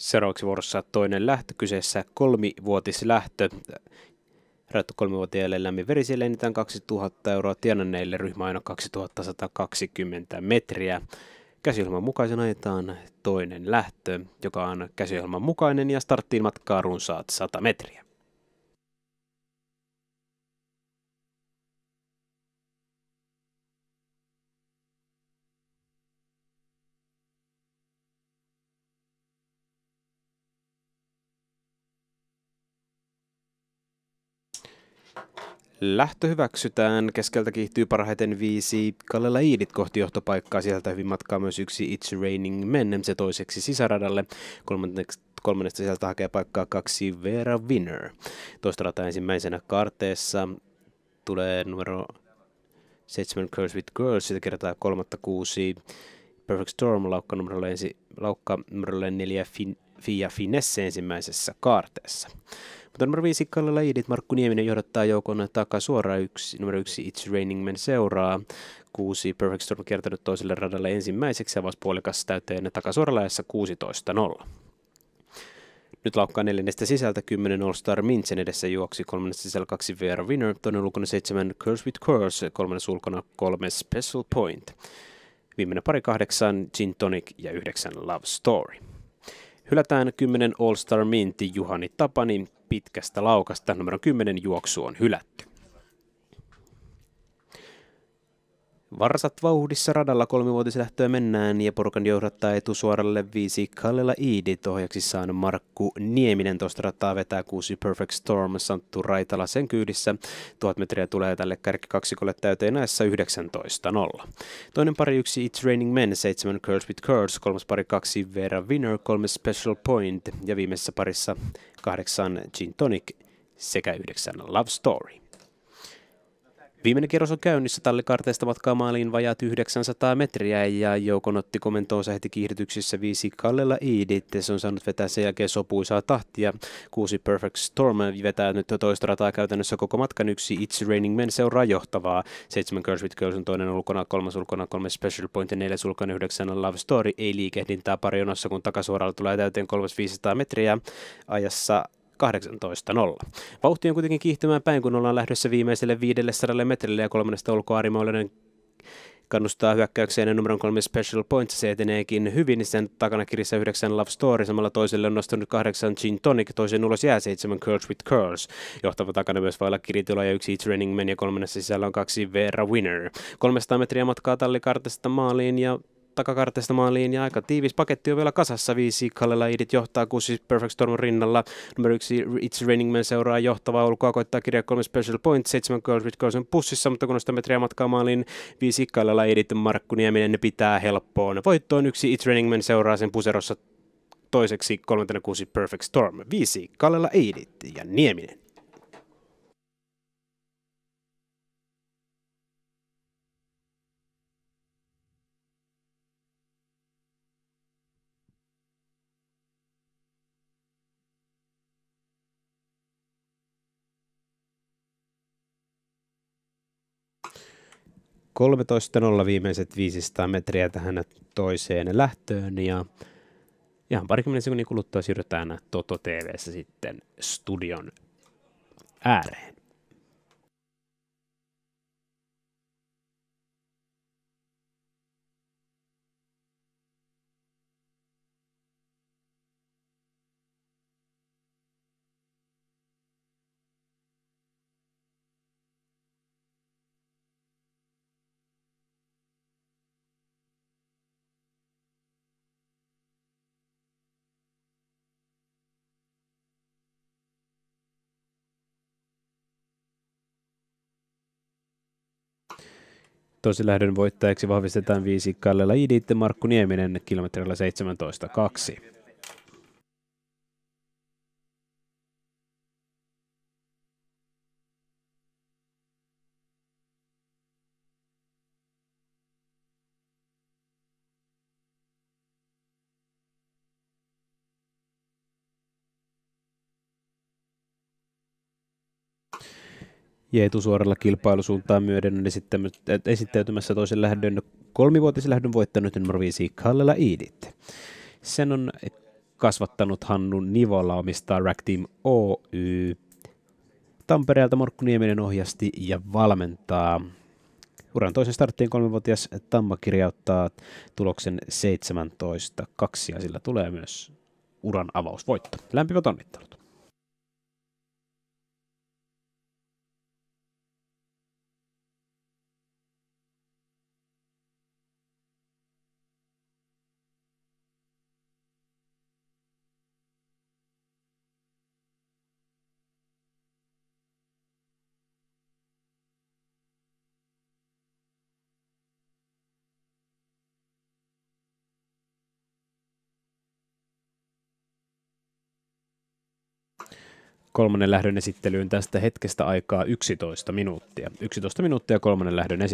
Seuraavaksi vuorossa toinen lähtö kyseessä kolmivuotislähtö. Rajattu kolmivuotiaille lämmin verisille enintään 2000 euroa, tienanneille ryhmä aina 2120 metriä. Käsiohjelman mukaisen ajetaan toinen lähtö, joka on käsiohjelman mukainen ja starttiin matkaa runsaat 100 metriä. Lähtö hyväksytään. Keskeltä kiihtyy parhaiten viisi. kalle Iidit kohti johtopaikkaa. Sieltä hyvin matkaa myös yksi It's Raining Men. Se toiseksi sisaradalle. Kolmanneksi kolmannesta sieltä hakee paikkaa kaksi Vera Winner. Toista rata ensimmäisenä karteessa tulee numero 7 Curse with Girls, sitä kertaa kolmatta kuusi Perfect Storm laukka numero ensi, laukka numero neljä fin, Fia Finesse ensimmäisessä kaarteessa. Mutta numero 5 Kalle Laidit Markku Nieminen johdattaa joukon takaa suoraan yksi, numero yksi It's Raining Men seuraa. Kuusi Perfect Storm kiertänyt toiselle radalle ensimmäiseksi avauspuolikas täyteen takasuoralla 16.0. Nyt laukkaa neljännestä sisältä 10 All Star Minsen edessä juoksi, kolmannesta sisällä kaksi Vera Winner, toinen ulkona seitsemän Curse with Curse, kolmannes ulkona kolme Special Point. Viimeinen pari kahdeksan Gin Tonic ja yhdeksän Love Story. Hylätään 10 All-Star Minti Juhani Tapani pitkästä laukasta. Numero 10 juoksu on hylätty. Varsat vauhdissa radalla kolmivuotislähtöä mennään ja porukan johdattaa etusuoralle viisi Kallela Iidit saanut Markku Nieminen. Tuosta rataa vetää kuusi Perfect Storm Santtu Raitala sen kyydissä. Tuhat metriä tulee tälle kärkikaksikolle täyteen näissä 19.0. Toinen pari yksi It's Raining Men, seitsemän Curls with Curls, kolmas pari kaksi Vera Winner, kolme Special Point ja viimeisessä parissa kahdeksan Gin Tonic sekä yhdeksän Love Story. Viimeinen kierros on käynnissä tallikaarteesta matkaa maaliin vajaat 900 metriä ja joukon otti komentoonsa heti kiihdytyksissä viisi Kallella Iidit. Se on saanut vetää sen jälkeen sopuisaa tahtia. Kuusi Perfect Storm vetää nyt toista rataa käytännössä koko matkan yksi It's Raining Men seuraa johtavaa. Seitsemän Girls with Girls on toinen ulkona, kolmas ulkona, kolme Special Point ja neljäs ulkona yhdeksän Love Story. Ei liikehdintää pari kun takasuoralla tulee täyteen kolmas 500 metriä ajassa 18.0. Vauhti on kuitenkin kiihtymään päin, kun ollaan lähdössä viimeiselle 500 metrille ja kolmannesta ulkoa kannustaa hyökkäykseen ja numeron kolme Special Points se eteneekin hyvin. Sen takana kirjassa yhdeksän Love Story, samalla toiselle on nostanut kahdeksan Gin Tonic, toisen ulos jää seitsemän Curls with Curls. Johtava takana myös vailla kiritila ja yksi Training Man ja kolmannessa sisällä on kaksi Vera Winner. 300 metriä matkaa tallikartasta maaliin ja takakartista maaliin ja aika tiivis paketti on vielä kasassa. Viisi kallela Idit johtaa kuusi siis Perfect Stormin rinnalla. Numero yksi It's Raining Man seuraa johtavaa ulkoa koittaa kirja kolme Special Point. Seitsemän Girls with Girls on pussissa, mutta kun 100 metriä matkaa maaliin, viisi kallela Idit Markku Nieminen pitää helppoon. Voittoon yksi It's Raining Man seuraa sen puserossa toiseksi 36 Perfect Storm. Viisi Kallela Idit ja Nieminen. 13.0 viimeiset 500 metriä tähän toiseen lähtöön ja ihan parikymmenen sekunnin kuluttua siirrytään Toto TVssä sitten studion ääreen. Toisen lähdön voittajaksi vahvistetaan viisikkaille Lajidiitte Markku Nieminen kilometrillä 17.2. ja etusuoralla kilpailusuuntaan myöden on niin esittäytymässä toisen lähdön kolmivuotisen lähdön voittanut numero 5 Kallela Edith. Sen on kasvattanut Hannu Nivola omistaa Rack Team Oy. Tampereelta Morkku Nieminen ohjasti ja valmentaa. Uran toisen starttiin kolmivuotias Tamma kirjauttaa tuloksen 17 kaksi ja sillä tulee myös uran avausvoitto. Lämpimät onnittelut. kolmannen lähdön esittelyyn tästä hetkestä aikaa 11 minuuttia. 11 minuuttia kolmannen lähdön esittelyyn.